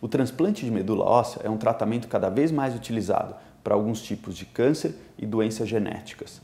O transplante de medula óssea é um tratamento cada vez mais utilizado para alguns tipos de câncer e doenças genéticas.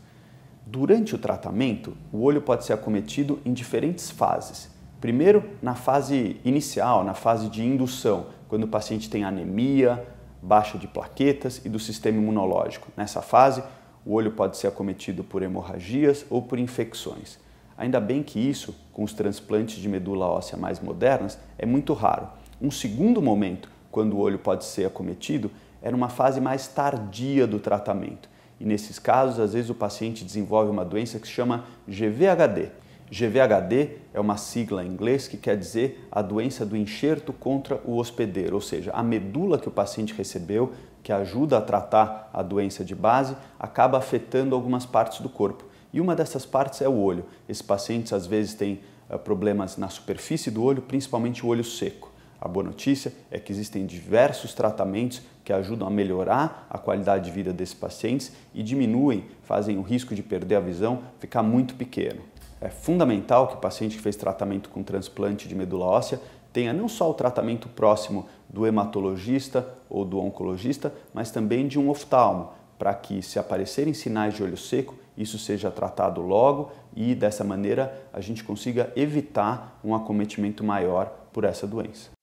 Durante o tratamento, o olho pode ser acometido em diferentes fases. Primeiro, na fase inicial, na fase de indução, quando o paciente tem anemia, baixa de plaquetas e do sistema imunológico. Nessa fase, o olho pode ser acometido por hemorragias ou por infecções. Ainda bem que isso, com os transplantes de medula óssea mais modernas, é muito raro. Um segundo momento, quando o olho pode ser acometido, é numa fase mais tardia do tratamento. E nesses casos, às vezes o paciente desenvolve uma doença que se chama GVHD. GVHD é uma sigla em inglês que quer dizer a doença do enxerto contra o hospedeiro, ou seja, a medula que o paciente recebeu, que ajuda a tratar a doença de base, acaba afetando algumas partes do corpo. E uma dessas partes é o olho. Esses pacientes às vezes têm eh, problemas na superfície do olho, principalmente o olho seco. A boa notícia é que existem diversos tratamentos que ajudam a melhorar a qualidade de vida desses pacientes e diminuem, fazem o risco de perder a visão ficar muito pequeno. É fundamental que o paciente que fez tratamento com transplante de medula óssea tenha não só o tratamento próximo do hematologista ou do oncologista, mas também de um oftalmo, para que se aparecerem sinais de olho seco, isso seja tratado logo e dessa maneira a gente consiga evitar um acometimento maior por essa doença.